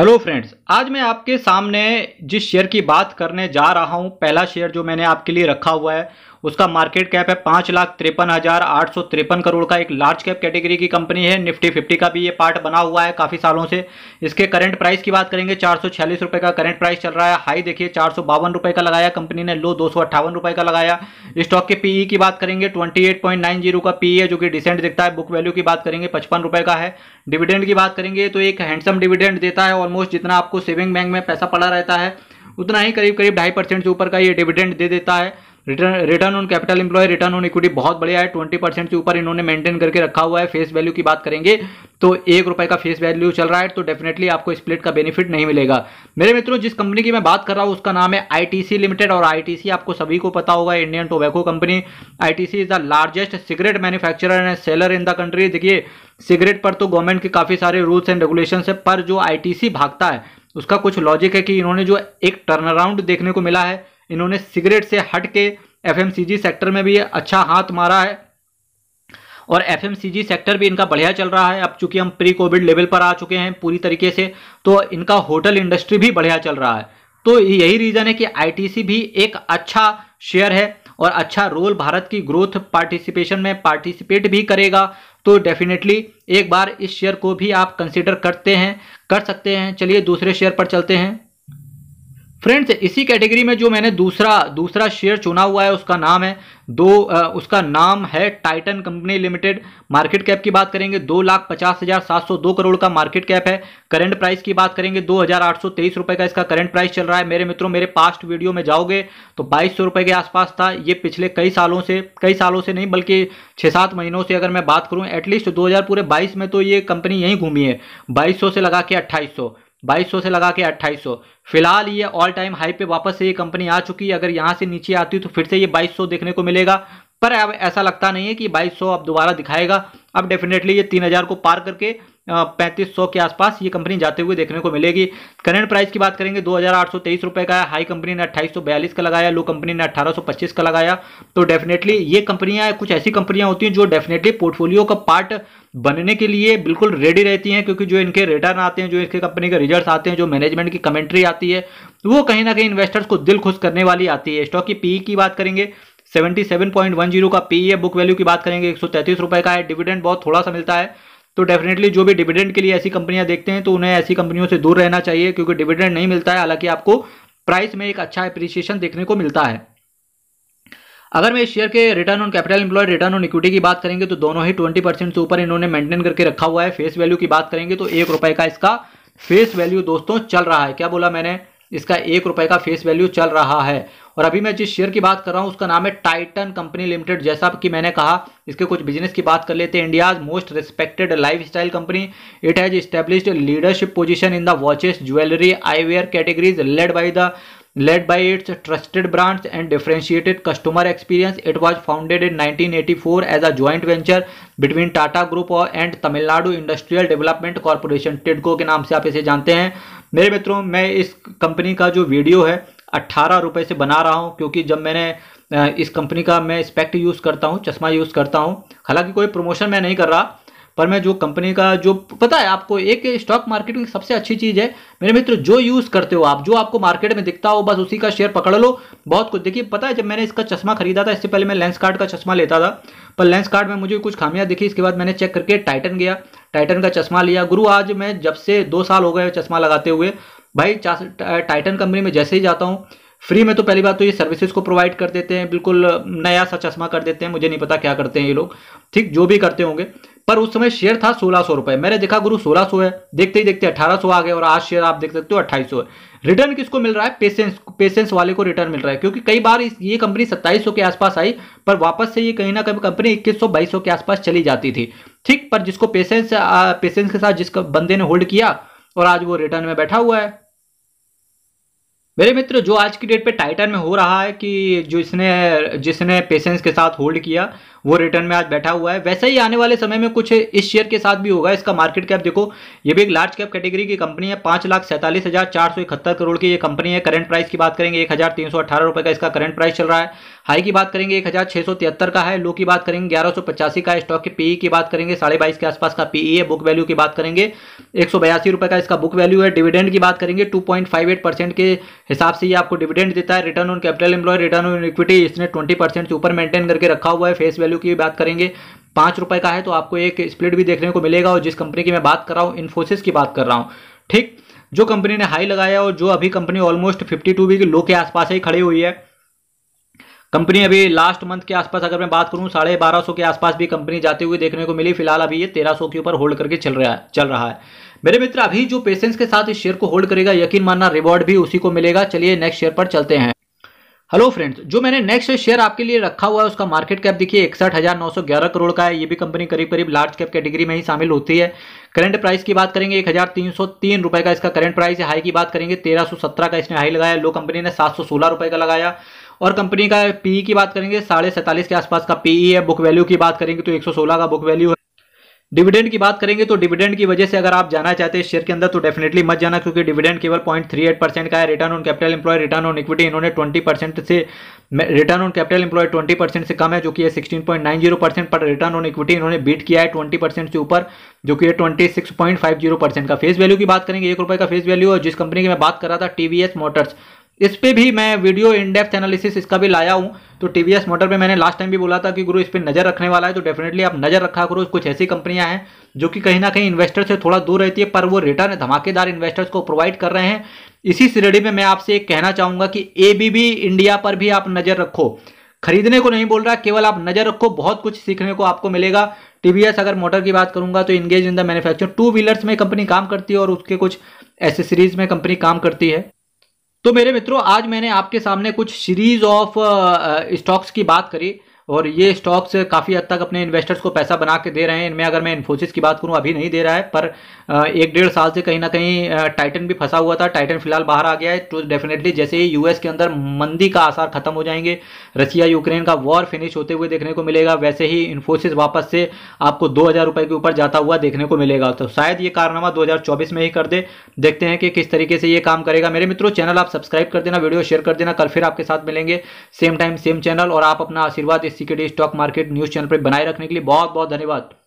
hello friends आज मैं आपके सामने जिस शेयर की बात करने जा रहा हूं पहला शेयर जो मैंने आपके लिए रखा हुआ है उसका मार्केट कैप है पांच लाख तिरपन हजार आठ सौ तिरपन करोड़ का एक लार्ज कैप कैटेगरी की कंपनी है निफ्टी फिफ्टी का भी ये पार्ट बना हुआ है काफी सालों से इसके करंट प्राइस की बात करेंगे चार सौ छियालीस रुपए का करंट प्राइस चल रहा है हाई देखिए चार सौ बावन रुपए का लगाया कंपनी ने लो दो सौ अट्ठावन रुपए का लगाया स्टॉक के पीई e की बात करेंगे twenty eight point nine zero का पीई e है जो कि डिसेंट दिखता है बुक वैल्यू की बात करेंगे पचपन रुपए का है डिविडेंड की बात करेंगे तो एक हैंडसम डिविडेंड देता है ऑलमोस्ट जितना आपको सेविंग बैंक में पैसा पड़ा रहता है उतना ही करीब करीब ढाई परसेंट से ऊपर का ये डिविडेंड दे देता है return return on capital employ return on equity बहुत बढ़िया है ट्वेंटी परसेंट से ऊपर इन्होंने मेंटेन करके रखा हुआ है फेस वैल्यू की बात करेंगे तो एक रुपए का फेस वैल्यू चल रहा है तो डेफिनेटली आपको स्प्लिट का बेनिफिट नहीं मिलेगा मेरे मित्रों जिस कंपनी की मैं बात कर रहा हूँ उसका नाम है आईटीसी लिमिटेड और आईटीसी आपको सभी को पता होगा Indian tobacco company ITC is the largest cigarette manufacturer and seller in the country देखिए सिगरेट पर तो गवर्नमेंट के काफ़ी सारे रूल्स एंड रेगुलेशन है पर जो आई भागता है उसका कुछ लॉजिक है कि इन्होंने जो एक टर्न अराउंड देखने को मिला है इन्होंने सिगरेट से हट के एफएमसीजी सेक्टर में भी अच्छा हाथ मारा है और एफएमसीजी सेक्टर भी इनका बढ़िया चल रहा है अब चूंकि हम प्री कोविड लेवल पर आ चुके हैं पूरी तरीके से तो इनका होटल इंडस्ट्री भी बढ़िया चल रहा है तो यही रीज़न है कि आईटीसी भी एक अच्छा शेयर है और अच्छा रोल भारत की ग्रोथ पार्टिसिपेशन में पार्टिसिपेट भी करेगा तो डेफिनेटली एक बार इस शेयर को भी आप कंसिडर करते हैं कर सकते हैं चलिए दूसरे शेयर पर चलते हैं फ्रेंड्स इसी कैटेगरी में जो मैंने दूसरा दूसरा शेयर चुना हुआ है उसका नाम है दो आ, उसका नाम है Titan company limited market cap की बात करेंगे दो लाख पचास हज़ार सात सौ दो करोड़ का मार्केट कैप है करंट प्राइस की बात करेंगे दो हज़ार आठ सौ तेईस रुपये का इसका करंट प्राइस चल रहा है मेरे मित्रों मेरे पास्ट वीडियो में जाओगे तो बाईस सौ रुपये के आसपास था ये पिछले कई सालों से कई सालों से नहीं बल्कि छः सात महीनों से अगर मैं बात करूँ एटलीस्ट दो हज़ार पूरे बाईस में तो ये कंपनी यहीं घूमी है बाईस सौ से लगा के अट्ठाईस सौ 2200 से लगा के 2800 फिलहाल ये ऑल टाइम हाई पे वापस से ये कंपनी आ चुकी है अगर यहाँ से नीचे आती है तो फिर से ये 2200 देखने को मिलेगा पर अब ऐसा लगता नहीं है कि 2200 अब दोबारा दिखाएगा अब डेफिनेटली ये 3000 को पार करके पैंतीस सौ के आसपास ये कंपनी जाते हुए देखने को मिलेगी करंट प्राइस की बात करेंगे दो रुपए का है हाई कंपनी ने अट्ठाईस का लगाया लो कंपनी ने अट्ठारह का लगाया तो डेफिनेटली ये कंपनियां कुछ ऐसी कंपनियां होती हैं जो डेफिनेटली पोर्टफोलियो का पार्ट बनने के लिए बिल्कुल रेडी रहती हैं क्योंकि जो इनके रिटर्न आते हैं जो इनके कंपनी के रिजल्ट आते हैं जो मैनेजमेंट की कमेंट्री आती है वो कहीं ना कहीं इन्वेस्टर्स को दिल खुश करने वाली आती है स्टॉक की पी e की बात करेंगे 77.10 का पी e है बुक वैल्यू की बात करेंगे एक सौ का है डिविडेंड बहुत थोड़ा सा मिलता है तो डेफिनेटली जो भी डिविडेंड के लिए ऐसी कंपनियां देखते हैं तो उन्हें ऐसी कंपनियों से दूर रहना चाहिए क्योंकि डिविडेंड नहीं मिलता है हालांकि आपको प्राइस में एक अच्छा अप्रिसिएशन देखने को मिलता है अगर मैं शेयर के return on capital employed return on equity की बात करेंगे तो दोनों ही ट्वेंटी परसेंट से ऊपर इन्होंने मेंटेन करके रखा हुआ है फेस वैल्यू की बात करेंगे तो एक रुपए का इसका फेस वैल्यू दोस्तों चल रहा है क्या बोला मैंने इसका एक रुपए का फेस वैल्यू चल रहा है और अभी मैं जिस शेयर की बात कर रहा हूँ उसका नाम है टाइटन कंपनी लिमिटेड जैसा कि मैंने कहा इसके कुछ बिजनेस की बात कर लेते हैं India's most respected lifestyle company it has established leadership position in the watches jewellery eyewear categories led by the led by its trusted brands and differentiated customer experience it was founded in 1984 four as a joint venture between Tata group and Tamil Nadu industrial development corporation TIDCO के नाम से आप इसे जानते हैं मेरे मित्रों मैं इस कंपनी का जो वीडियो है अट्ठारह रुपये से बना रहा हूँ क्योंकि जब मैंने इस कंपनी का मैं स्पेक्ट यूज़ करता हूँ चश्मा यूज़ करता हूँ हालांकि कोई प्रमोशन मैं नहीं कर रहा पर मैं जो कंपनी का जो पता है आपको एक स्टॉक मार्केट की सबसे अच्छी चीज़ है मेरे मित्र जो यूज़ करते हो आप जो आपको मार्केट में दिखता हो बस उसी का शेयर पकड़ लो बहुत कुछ देखिए पता है जब मैंने इसका चश्मा खरीदा था इससे पहले मैं लेंस कार्ड का चश्मा लेता था पर लेंस कार्ड में मुझे कुछ खामियाँ दिखी इसके बाद मैंने चेक करके टाइटन गया टाइटन का चश्मा लिया गुरु आज मैं जब से दो साल हो गए चश्मा लगाते हुए भाई टाइटन कंपनी में जैसे ही जाता हूँ फ्री में तो पहली बात तो ये सर्विसेज को प्रोवाइड कर देते हैं बिल्कुल नया सा चश्मा कर देते हैं मुझे नहीं पता क्या करते हैं ये लोग ठीक जो भी करते होंगे पर उस समय शेयर था सोलह सौ रुपए मैंने देखा गुरु सोलह सौ है देखते ही देखते अठारह सौ आ गए और आज शेयर आप देख सकते हो अट्ठाईस है रिटर्न किसको मिल रहा है पेशेंस पेशेंस वाले को रिटर्न मिल रहा है क्योंकि कई बार ये कंपनी सत्ताईस के आसपास आई पर वापस से ये कहीं ना कहीं कंपनी इक्कीस सौ के आसपास चली जाती थी ठीक पर जिसको पेशेंस पेशेंस के साथ जिस बंदे ने होल्ड किया और आज वो रिटर्न में बैठा हुआ है मेरे मित्र जो आज की डेट पे टाइटन में हो रहा है कि जो इसने जिसने पेशेंस के साथ होल्ड किया वो रिटर्न में आज बैठा हुआ है वैसे ही आने वाले समय में कुछ इस शेयर के साथ भी होगा इसका मार्केट कैप देखो ये भी एक लार्ज कैप कैटेगरी की कंपनी है पांच लाख सैंतालीस हजार चार सौ इकहत्तर करोड़ की ये कंपनी है करंट प्राइस की बात करेंगे एक हजार तीन सौ अठारह रुपये का इसका करंट प्राइस चल रहा है हाई की बात करेंगे एक का है लो की बात करेंगे ग्यारह का स्टॉक के पीई की बात करेंगे साढ़े बाईस के आसपास का पीई e है बुक वैल्यू की बात करेंगे एक रुपए का इसका बुक वैल्यू है डिविडेंड की बात करेंगे टू परसेंट के हिसाब से ये आपको डिविडेंड देता है return on capital employ return on equity इसने ट्वेंटी परसेंट से ऊपर मेंटेन करके रखा हुआ है फेस वैल्यू की बात करेंगे पाँच रुपए का है तो आपको एक स्प्लिट भी देखने को मिलेगा और जिस कंपनी की मैं बात कर रहा हूँ इन्फोसिस की बात कर रहा हूँ ठीक जो कंपनी ने हाई लगाया और जो अभी कंपनी ऑलमोस्ट 52 टू भी लो के आसपास ही खड़ी हुई है कंपनी अभी लास्ट मंथ के आसपास अगर मैं बात करूं साढ़े बारह सौ के आसपास भी कंपनी जाते हुए देखने को मिली फिलहाल अभी ये तेरह सौ के ऊपर होल्ड करके चल रहा है चल रहा है मेरे मित्र अभी जो पेशेंस के साथ इस शेयर को होल्ड करेगा यकीन मानना रिवॉर्ड भी उसी को मिलेगा चलिए नेक्स्ट शेयर पर चलते हैं हेलो फ्रेंड्स जो मैंने नेक्स्ट शेयर आपके लिए रखा हुआ है उसका मार्केट कैप देखिए इकसठ हजार नौ सौ ग्यारह करोड़ का है ये भी कंपनी करीब करीब लार्ज कैप कैटेगरी में ही शामिल होती है करंट प्राइस की बात करेंगे एक हजार तीन सौ तीन रुपए का इसका करंट प्राइस है हाई की बात करेंगे तेरह सौ सत्रह का इसने हाई लगाया लो कंपनी ने सात सौ सोलह रुपए का लगाया और कंपनी का पीई e की बात करेंगे साढ़े सैतालीस के आसपास का पीई e है बुक वैल्यू की बात करेंगे तो 116 का बुक वैल्यू है डिविडेंड की बात करेंगे तो डिविडेंड की वजह से अगर आप जाना चाहते हैं शेयर के अंदर तो डेफिनेटली मत जाना क्योंकि डिविडेंड केवल पॉइंट थ्री एट परसेंट का है return on capital employ return on equity इन्होंने ट्वेंटी परसेंट से return on capital employ twenty percent से कम है जो कि है sixteen point nine zero percent पर रिटर्न ऑन इक्विटी इन्होंने बीट किया है ट्वेंटी परसेंट से ऊपर जो कि है twenty six point five zero percent का फेस वैल्यू की बात करेंगे एक रुपये का फेस वैल्यू और जिस कंपनी की मैं बात कर रहा था टीवीएस मोटर्स इस पर भी मैं वीडियो इंडेप्थ एनालिसिस इसका भी लाया हूँ तो टी वी एस मोटर पर मैंने लास्ट टाइम भी बोला था कि गुरु इस पर नज़र रखने वाला है तो डेफिनेटली आप नज़र रखा करो कुछ ऐसी कंपनियां हैं जो कि कहीं ना कहीं इन्वेस्टर से थोड़ा दूर रहती है पर वो रिटर्न धमाकेदार इन्वेस्टर्स को प्रोवाइड कर रहे हैं इसी श्रेणी में मैं आपसे एक कहना चाहूँगा कि ए इंडिया पर भी आप नज़र रखो खरीदने को नहीं बोल रहा केवल आप नज़र रखो बहुत कुछ सीखने को आपको मिलेगा टीवीएस अगर मोटर की बात करूंगा तो engage in the manufacture two wheelers में कंपनी काम करती है और उसके कुछ एसेसरीज में कंपनी काम करती है तो मेरे मित्रों आज मैंने आपके सामने कुछ सीरीज ऑफ स्टॉक्स की बात करी और ये स्टॉक्स काफ़ी हद तक अपने इन्वेस्टर्स को पैसा बना के दे रहे हैं इनमें अगर मैं इन्फोसिस की बात करूँ अभी नहीं दे रहा है पर एक डेढ़ साल से कहीं ना कहीं टाइटन भी फंसा हुआ था टाइटन फिलहाल बाहर आ गया है तो डेफिनेटली जैसे ही यूएस के अंदर मंदी का आसार खत्म हो जाएंगे रशिया यूक्रेन का वॉर फिनिश होते हुए देखने को मिलेगा वैसे ही इन्फोसिस वापस से आपको दो हज़ार के ऊपर जाता हुआ देखने को मिलेगा तो शायद ये कारनामा दो में ही कर दे देखते हैं कि किस तरीके से ये काम करेगा मेरे मित्रों चैनल आप सब्सक्राइब कर देना वीडियो शेयर कर देना कल फिर आपके साथ मिलेंगे सेम टाइम सेम चैनल और आप अपना आशीर्वाद इस सी के स्टॉक मार्केट न्यूज़ चैनल पर बनाए रखने के लिए बहुत बहुत धन्यवाद